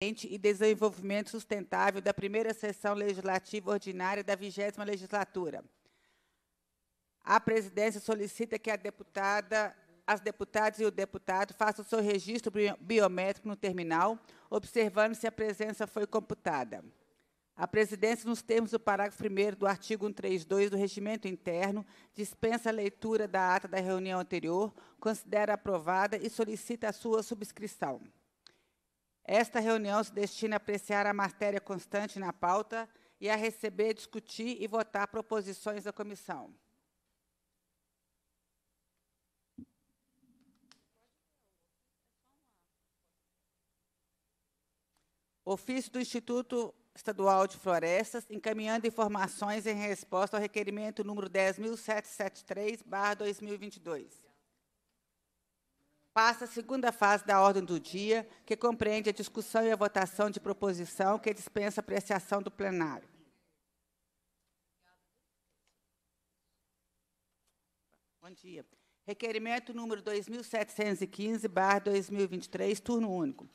e Desenvolvimento Sustentável da primeira sessão legislativa ordinária da vigésima legislatura. A presidência solicita que a deputada, as deputadas e o deputado façam seu registro biométrico no terminal, observando se a presença foi computada. A presidência, nos termos do parágrafo 1 do artigo 132 do Regimento Interno, dispensa a leitura da ata da reunião anterior, considera aprovada e solicita a sua subscrição. Esta reunião se destina a apreciar a matéria constante na pauta e a receber, discutir e votar proposições da comissão. Ofício do Instituto Estadual de Florestas, encaminhando informações em resposta ao requerimento número 10.773, 2022 passa a segunda fase da ordem do dia, que compreende a discussão e a votação de proposição que dispensa apreciação do plenário. Bom dia. Requerimento número 2715, 2023, turno único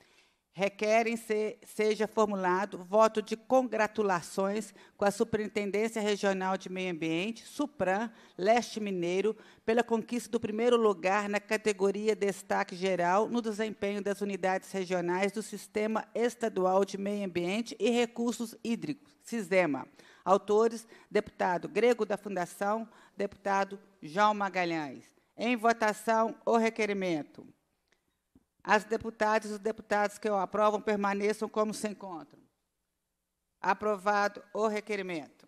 requerem se, seja formulado voto de congratulações com a Superintendência Regional de Meio Ambiente, Supran, Leste Mineiro, pela conquista do primeiro lugar na categoria Destaque Geral no desempenho das unidades regionais do Sistema Estadual de Meio Ambiente e Recursos Hídricos, SISEMA. Autores, deputado Grego da Fundação, deputado João Magalhães. Em votação, o requerimento. As deputadas e os deputados que o aprovam permaneçam como se encontram. Aprovado o requerimento.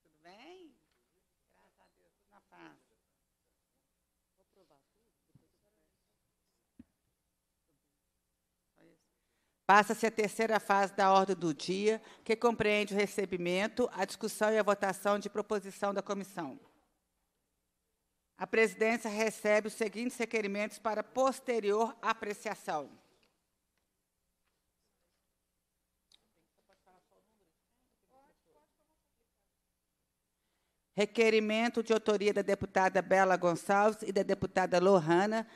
Tudo bem? Graças a Deus, Passa-se a terceira fase da ordem do dia, que compreende o recebimento, a discussão e a votação de proposição da comissão a presidência recebe os seguintes requerimentos para posterior apreciação. Requerimento de autoria da deputada Bela Gonçalves e da deputada Lohana,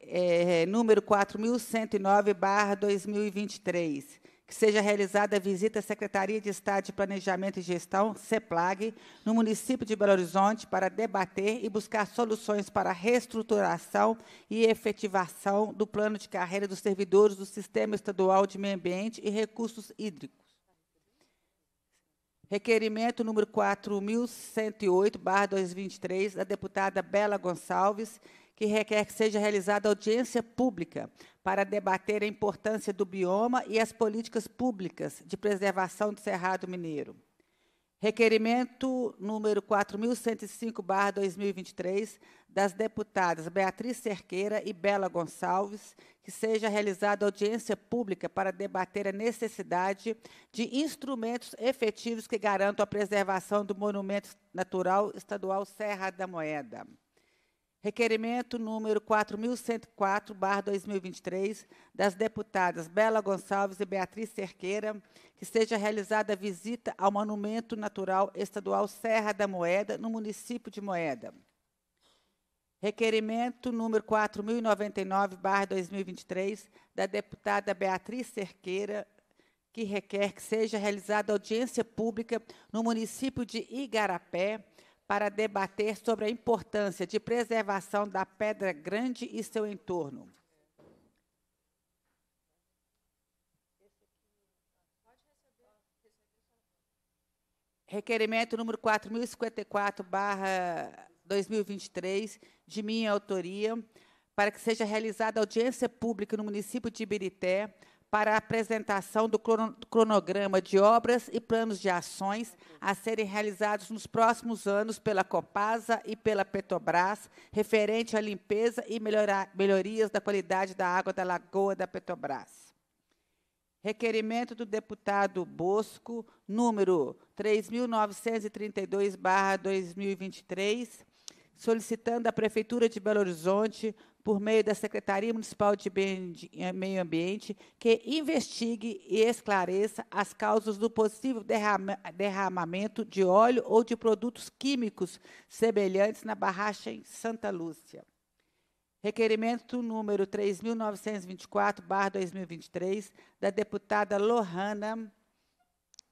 é, número 4.109, barra 2023 que seja realizada a visita à Secretaria de Estado de Planejamento e Gestão, CEPLAG, no município de Belo Horizonte para debater e buscar soluções para a reestruturação e efetivação do plano de carreira dos servidores do Sistema Estadual de Meio Ambiente e Recursos Hídricos. Requerimento número 4.108-2023, da deputada Bela Gonçalves, que requer que seja realizada audiência pública para debater a importância do bioma e as políticas públicas de preservação do Cerrado Mineiro. Requerimento número 4105/2023 das deputadas Beatriz Cerqueira e Bela Gonçalves, que seja realizada audiência pública para debater a necessidade de instrumentos efetivos que garantam a preservação do Monumento Natural Estadual Serra da Moeda. Requerimento número 4104/2023 das deputadas Bela Gonçalves e Beatriz Cerqueira, que seja realizada a visita ao Monumento Natural Estadual Serra da Moeda, no município de Moeda. Requerimento número 4099/2023 da deputada Beatriz Cerqueira, que requer que seja realizada audiência pública no município de Igarapé para debater sobre a importância de preservação da Pedra Grande e seu entorno. Requerimento número 4054, 2023, de minha autoria, para que seja realizada audiência pública no município de Ibirité para a apresentação do cronograma de obras e planos de ações a serem realizados nos próximos anos pela Copasa e pela Petrobras, referente à limpeza e melhorias da qualidade da água da Lagoa da Petrobras. Requerimento do deputado Bosco, número 3.932-2023, solicitando à Prefeitura de Belo Horizonte por meio da Secretaria Municipal de eh, Meio Ambiente, que investigue e esclareça as causas do possível derrama, derramamento de óleo ou de produtos químicos semelhantes na barragem Santa Lúcia. Requerimento número 3.924-2023, da deputada Lohana,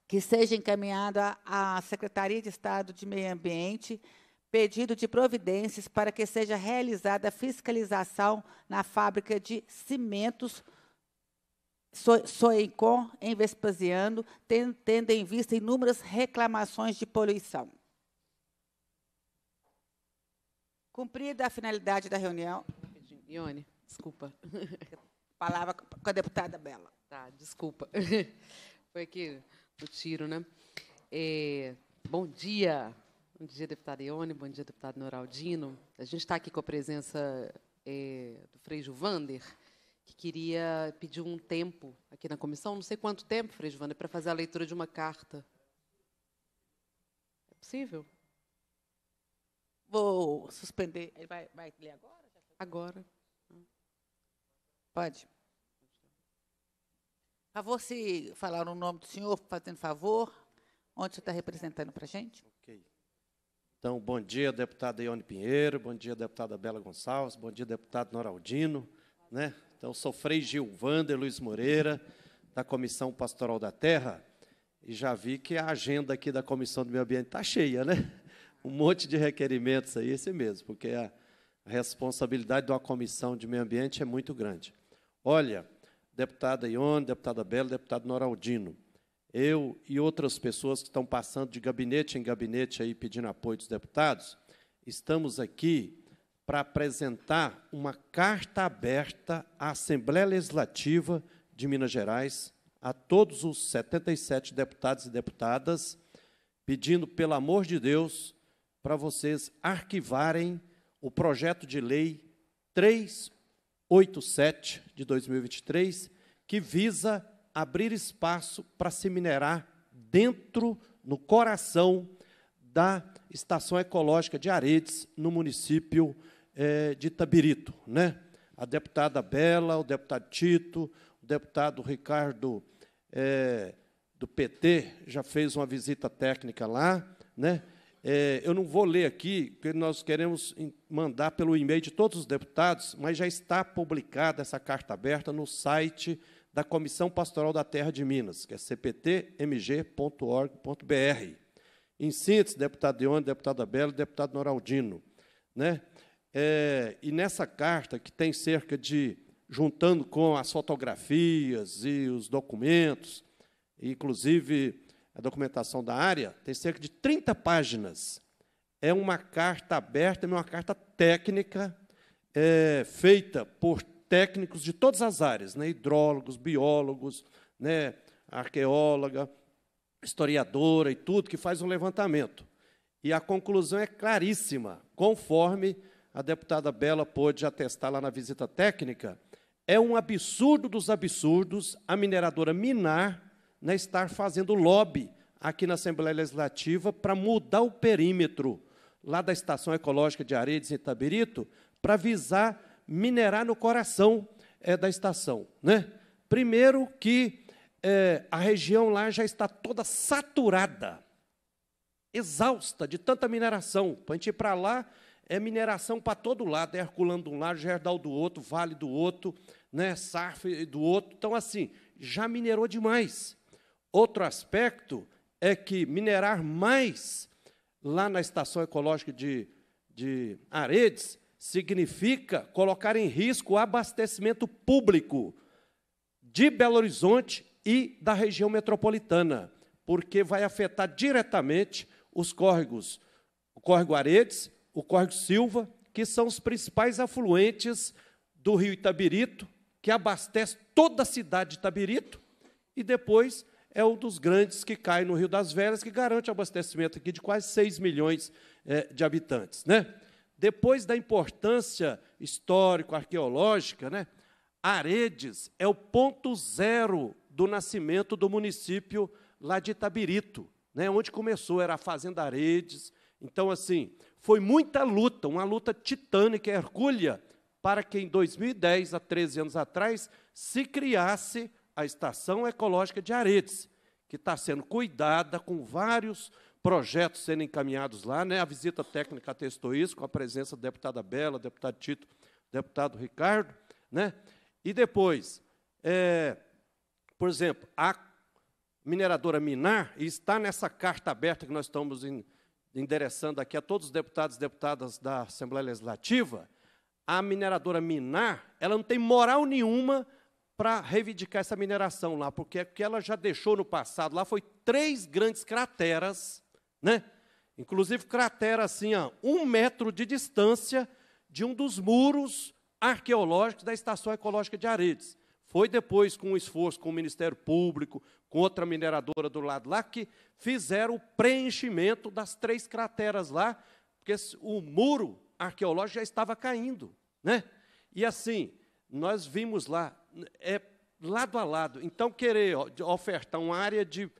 que seja encaminhado à Secretaria de Estado de Meio Ambiente, pedido de providências para que seja realizada fiscalização na fábrica de cimentos so Soeicon, em Vespasiano, tendo em vista inúmeras reclamações de poluição. Cumprida a finalidade da reunião. Ione, desculpa. Palavra com a deputada Bela. Tá, desculpa. Foi aqui o tiro, né? É, bom dia. Bom dia, deputada Ione. Bom dia, deputado Noraldino. A gente está aqui com a presença é, do Frei Juvander, que queria pedir um tempo aqui na comissão, não sei quanto tempo, Frei Juvander, para fazer a leitura de uma carta. É possível? Vou suspender. Ele vai, vai ler agora? Agora. Pode. Por favor, se falar o nome do senhor, fazendo favor, onde você está representando para a gente? Então, bom dia, deputada Ione Pinheiro, bom dia, deputada Bela Gonçalves, bom dia, deputado Noraldino. Né? Então, sou Frei Gilvander Luiz Moreira, da Comissão Pastoral da Terra, e já vi que a agenda aqui da Comissão do Meio Ambiente está cheia, né? Um monte de requerimentos aí, esse mesmo, porque a responsabilidade de uma comissão de meio ambiente é muito grande. Olha, deputada Ione, deputada Bela, deputado Noraldino, eu e outras pessoas que estão passando de gabinete em gabinete aí pedindo apoio dos deputados, estamos aqui para apresentar uma carta aberta à Assembleia Legislativa de Minas Gerais, a todos os 77 deputados e deputadas, pedindo, pelo amor de Deus, para vocês arquivarem o projeto de lei 387 de 2023, que visa abrir espaço para se minerar dentro, no coração da estação ecológica de Aredes, no município é, de Tabirito. Né? A deputada Bela, o deputado Tito, o deputado Ricardo é, do PT já fez uma visita técnica lá. Né? É, eu não vou ler aqui, porque nós queremos mandar pelo e-mail de todos os deputados, mas já está publicada essa carta aberta no site da Comissão Pastoral da Terra de Minas, que é cptmg.org.br. Em síntese, deputado Deone, deputada Abelo, e deputado Noraldino. Né? É, e nessa carta, que tem cerca de, juntando com as fotografias e os documentos, inclusive a documentação da área, tem cerca de 30 páginas. É uma carta aberta, é uma carta técnica, é, feita por técnicos de todas as áreas, né? hidrólogos, biólogos, né? arqueóloga, historiadora e tudo, que faz um levantamento. E a conclusão é claríssima, conforme a deputada Bela pôde atestar lá na visita técnica, é um absurdo dos absurdos a mineradora minar né, estar fazendo lobby aqui na Assembleia Legislativa para mudar o perímetro lá da Estação Ecológica de Aredes, em Itabirito, para visar minerar no coração é, da estação. Né? Primeiro que é, a região lá já está toda saturada, exausta de tanta mineração. Para a gente ir para lá, é mineração para todo lado, é Herculano de um lado, Gerdal do outro, Vale do outro, né, Sarf do outro. Então, assim, já minerou demais. Outro aspecto é que minerar mais lá na estação ecológica de, de Aredes significa colocar em risco o abastecimento público de Belo Horizonte e da região metropolitana, porque vai afetar diretamente os córregos, o córrego Aredes, o córrego Silva, que são os principais afluentes do rio Itabirito, que abastece toda a cidade de Itabirito, e depois é um dos grandes que cai no Rio das Velhas, que garante abastecimento aqui de quase 6 milhões eh, de habitantes. Né? Depois da importância histórico-arqueológica, né, Aredes é o ponto zero do nascimento do município lá de Itabirito, né, onde começou, era a Fazenda Aredes. Então, assim, foi muita luta, uma luta titânica, hercúlea, para que em 2010, há 13 anos atrás, se criasse a Estação Ecológica de Aredes, que está sendo cuidada com vários projetos sendo encaminhados lá. Né? A visita técnica atestou isso, com a presença da deputada Bela, deputado Tito, deputado Ricardo. Né? E depois, é, por exemplo, a mineradora Minar está nessa carta aberta que nós estamos em, endereçando aqui a todos os deputados e deputadas da Assembleia Legislativa. A mineradora Minar, ela não tem moral nenhuma para reivindicar essa mineração lá, porque é o que ela já deixou no passado lá foi três grandes crateras né? Inclusive cratera assim, a um metro de distância de um dos muros arqueológicos da Estação Ecológica de Aredes. Foi depois, com um esforço com o Ministério Público, com outra mineradora do lado lá, que fizeram o preenchimento das três crateras lá, porque o muro arqueológico já estava caindo. Né? E assim, nós vimos lá, é lado a lado. Então, querer ofertar uma área de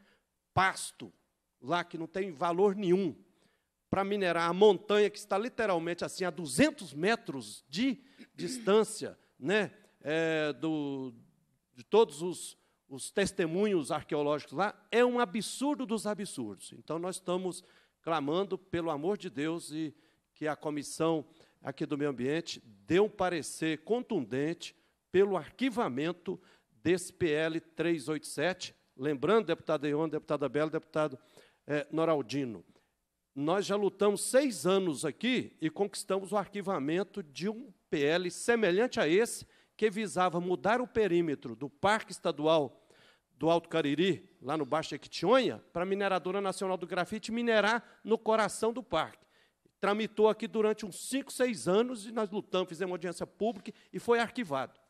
pasto lá que não tem valor nenhum, para minerar a montanha que está literalmente assim a 200 metros de distância né, é, do, de todos os, os testemunhos arqueológicos lá, é um absurdo dos absurdos. Então, nós estamos clamando, pelo amor de Deus, e que a comissão aqui do meio ambiente dê um parecer contundente pelo arquivamento desse PL 387. Lembrando, deputado Eion, deputada Bela, deputado é, Noraldino. Nós já lutamos seis anos aqui e conquistamos o arquivamento de um PL semelhante a esse, que visava mudar o perímetro do Parque Estadual do Alto Cariri, lá no Baixo Equitionha, para a Mineradora Nacional do Grafite minerar no coração do parque. Tramitou aqui durante uns cinco, seis anos e nós lutamos, fizemos audiência pública e foi arquivado.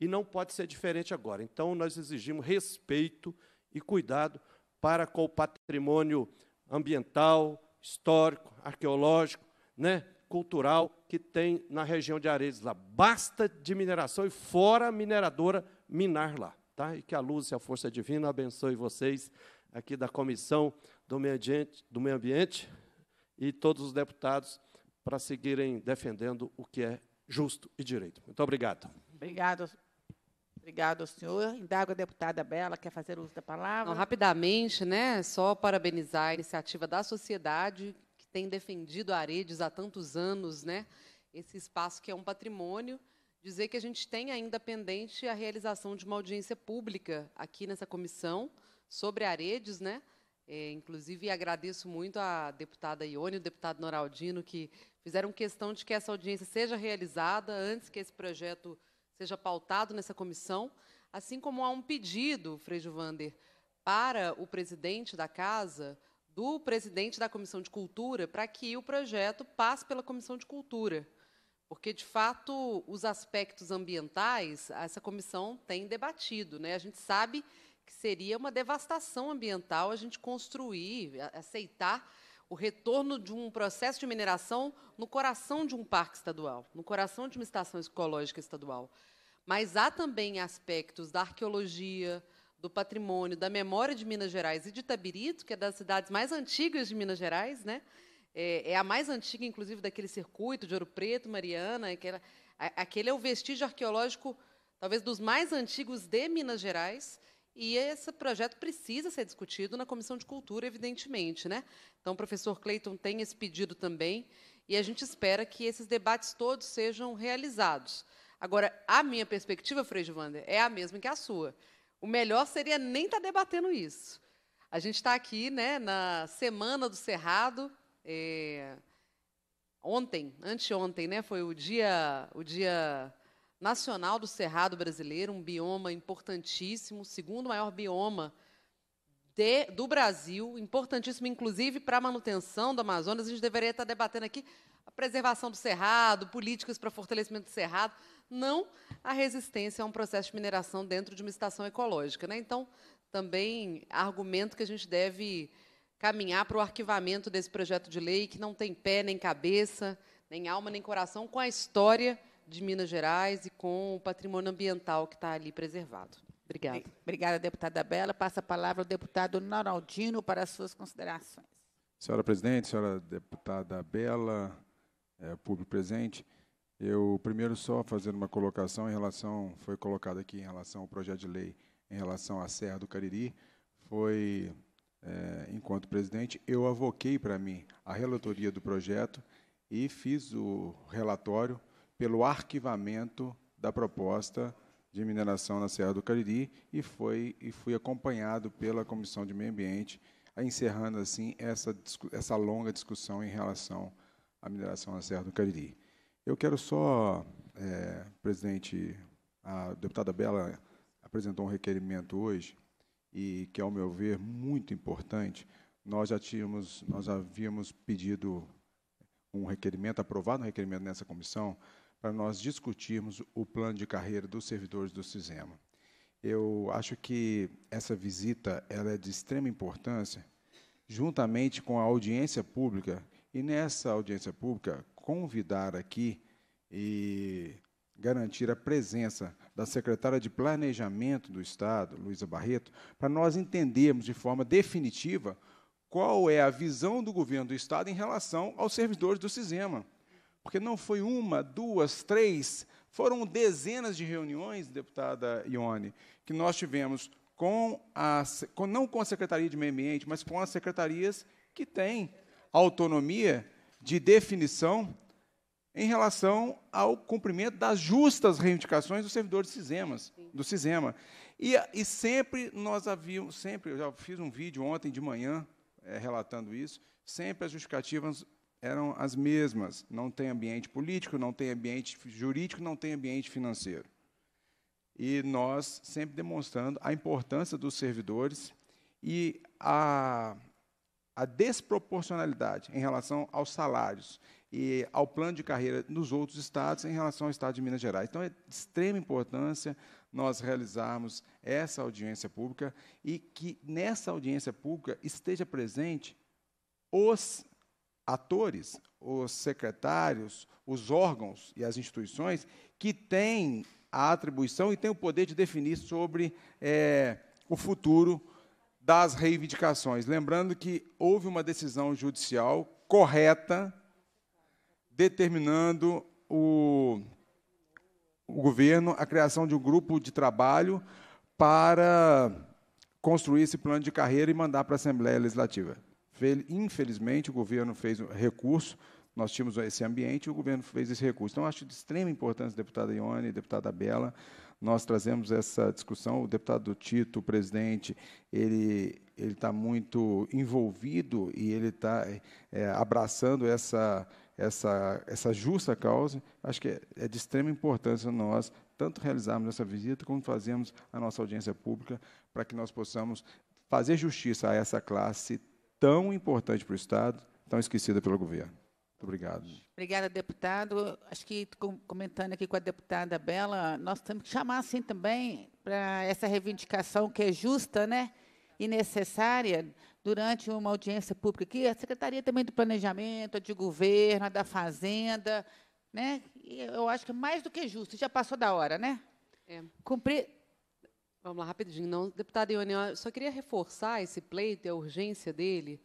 E não pode ser diferente agora. Então, nós exigimos respeito e cuidado para com o patrimônio ambiental, histórico, arqueológico, né, cultural que tem na região de Aredes lá. Basta de mineração e fora a mineradora minar lá. Tá? E que a luz e a força divina abençoe vocês aqui da Comissão do Meio Ambiente, do meio ambiente e todos os deputados para seguirem defendendo o que é justo e direito. Muito obrigado. Obrigado. Obrigada senhor. Indago a deputada Bela, quer fazer uso da palavra? Não, rapidamente, né? Só parabenizar a iniciativa da sociedade que tem defendido Aredes há tantos anos, né? Esse espaço que é um patrimônio. Dizer que a gente tem ainda pendente a realização de uma audiência pública aqui nessa comissão sobre Aredes, né? É, inclusive, agradeço muito à deputada Ione e ao deputado Noraldino que fizeram questão de que essa audiência seja realizada antes que esse projeto seja pautado nessa comissão, assim como há um pedido, Freijo Vander, para o presidente da casa, do presidente da Comissão de Cultura, para que o projeto passe pela Comissão de Cultura. Porque, de fato, os aspectos ambientais, essa comissão tem debatido. Né? A gente sabe que seria uma devastação ambiental a gente construir, aceitar o retorno de um processo de mineração no coração de um parque estadual, no coração de uma estação ecológica estadual. Mas há também aspectos da arqueologia, do patrimônio, da memória de Minas Gerais e de Itabirito, que é das cidades mais antigas de Minas Gerais, né? É, é a mais antiga, inclusive, daquele circuito de Ouro Preto, Mariana. Aquela, aquele é o vestígio arqueológico, talvez, dos mais antigos de Minas Gerais e esse projeto precisa ser discutido na Comissão de Cultura, evidentemente. Né? Então, o professor Cleiton tem esse pedido também, e a gente espera que esses debates todos sejam realizados. Agora, a minha perspectiva, Frei Wander, é a mesma que a sua. O melhor seria nem estar tá debatendo isso. A gente está aqui né, na Semana do Cerrado. É... Ontem, anteontem, né, foi o dia, o dia nacional do Cerrado brasileiro, um bioma importantíssimo, segundo maior bioma de, do Brasil, importantíssimo inclusive para a manutenção do Amazonas. A gente deveria estar debatendo aqui a preservação do Cerrado, políticas para fortalecimento do Cerrado, não a resistência a um processo de mineração dentro de uma estação ecológica. Né? Então, também argumento que a gente deve caminhar para o arquivamento desse projeto de lei que não tem pé nem cabeça, nem alma nem coração com a história de Minas Gerais e com o patrimônio ambiental que está ali preservado. Obrigada. Obrigada, deputada Bela. Passa a palavra ao deputado Noraldino para as suas considerações. Senhora presidente, senhora deputada Bela, é, público presente, eu primeiro só fazendo uma colocação em relação, foi colocado aqui em relação ao projeto de lei em relação à Serra do Cariri, foi, é, enquanto presidente, eu avoquei para mim a relatoria do projeto e fiz o relatório pelo arquivamento da proposta de mineração na Serra do Cariri e foi e fui acompanhado pela Comissão de Meio Ambiente, encerrando assim essa essa longa discussão em relação à mineração na Serra do Cariri. Eu quero só, é, presidente, a deputada Bela apresentou um requerimento hoje e que, ao meu ver, muito importante. Nós já tínhamos, nós havíamos pedido um requerimento aprovado, um requerimento nessa comissão para nós discutirmos o plano de carreira dos servidores do Cisema. Eu acho que essa visita ela é de extrema importância, juntamente com a audiência pública, e nessa audiência pública convidar aqui e garantir a presença da secretária de Planejamento do Estado, Luísa Barreto, para nós entendermos de forma definitiva qual é a visão do governo do Estado em relação aos servidores do Cisema. Porque não foi uma, duas, três, foram dezenas de reuniões, deputada Ione, que nós tivemos com com, não com a Secretaria de Meio Ambiente, mas com as secretarias que têm autonomia de definição em relação ao cumprimento das justas reivindicações do servidor de Sisemas, do Sisema. E, e, sempre nós havíamos, sempre, eu já fiz um vídeo ontem de manhã é, relatando isso, sempre as justificativas eram as mesmas. Não tem ambiente político, não tem ambiente jurídico, não tem ambiente financeiro. E nós sempre demonstrando a importância dos servidores e a, a desproporcionalidade em relação aos salários e ao plano de carreira nos outros estados em relação ao estado de Minas Gerais. Então, é de extrema importância nós realizarmos essa audiência pública e que nessa audiência pública esteja presente os atores, os secretários, os órgãos e as instituições que têm a atribuição e têm o poder de definir sobre é, o futuro das reivindicações. Lembrando que houve uma decisão judicial correta determinando o, o governo a criação de um grupo de trabalho para construir esse plano de carreira e mandar para a Assembleia Legislativa. Infelizmente, o governo fez recurso, nós tínhamos esse ambiente e o governo fez esse recurso. Então, acho de extrema importância, deputada Ione, deputada Bela, nós trazemos essa discussão. O deputado Tito, o presidente, ele ele está muito envolvido e ele está é, abraçando essa, essa, essa justa causa. Acho que é, é de extrema importância nós tanto realizarmos essa visita como fazermos a nossa audiência pública para que nós possamos fazer justiça a essa classe tão importante para o Estado, tão esquecida pelo governo. Muito obrigado. Obrigada, deputado. Acho que comentando aqui com a deputada Bela, nós temos que chamar assim também para essa reivindicação que é justa, né? E necessária durante uma audiência pública aqui, a Secretaria também do Planejamento, a de Governo, a da Fazenda, né? E eu acho que é mais do que justo, já passou da hora, né? É. Cumprir Vamos lá, rapidinho. Não, deputada Ione, eu só queria reforçar esse pleito e a urgência dele.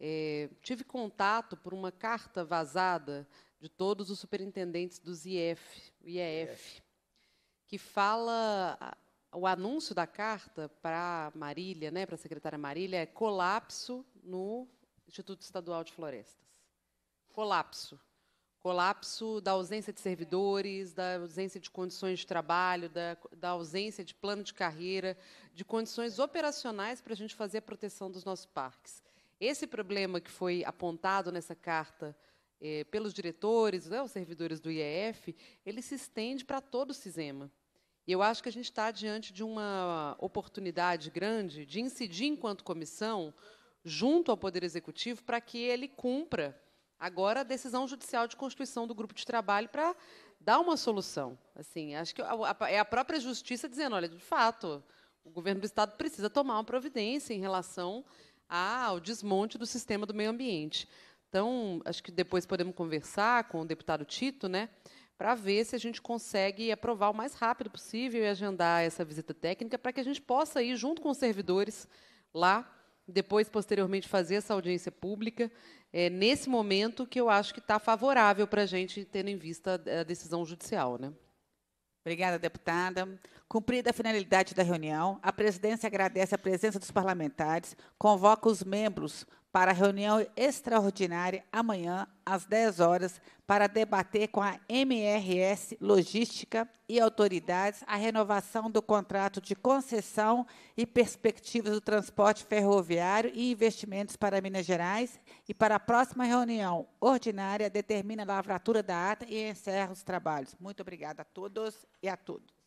É, tive contato por uma carta vazada de todos os superintendentes dos o IEF, que fala o anúncio da carta para Marília, né, para a secretária Marília, é colapso no Instituto Estadual de Florestas. Colapso colapso da ausência de servidores, da ausência de condições de trabalho, da, da ausência de plano de carreira, de condições operacionais para a gente fazer a proteção dos nossos parques. Esse problema que foi apontado nessa carta eh, pelos diretores, né, os servidores do IEF, ele se estende para todo o SISEMA. E eu acho que a gente está diante de uma oportunidade grande de incidir enquanto comissão junto ao Poder Executivo para que ele cumpra Agora, a decisão judicial de constituição do grupo de trabalho para dar uma solução. Assim, acho que é a própria justiça dizendo, olha, de fato, o governo do estado precisa tomar uma providência em relação ao desmonte do sistema do meio ambiente. Então, acho que depois podemos conversar com o deputado Tito, né, para ver se a gente consegue aprovar o mais rápido possível e agendar essa visita técnica para que a gente possa ir junto com os servidores lá depois, posteriormente, fazer essa audiência pública, é, nesse momento que eu acho que está favorável para a gente, tendo em vista é, a decisão judicial. Né? Obrigada, deputada. Cumprida a finalidade da reunião, a presidência agradece a presença dos parlamentares, convoca os membros para a reunião extraordinária amanhã, às 10 horas, para debater com a MRS Logística e autoridades a renovação do contrato de concessão e perspectivas do transporte ferroviário e investimentos para Minas Gerais. E para a próxima reunião ordinária, determina a lavratura da ata e encerra os trabalhos. Muito obrigada a todos e a todos.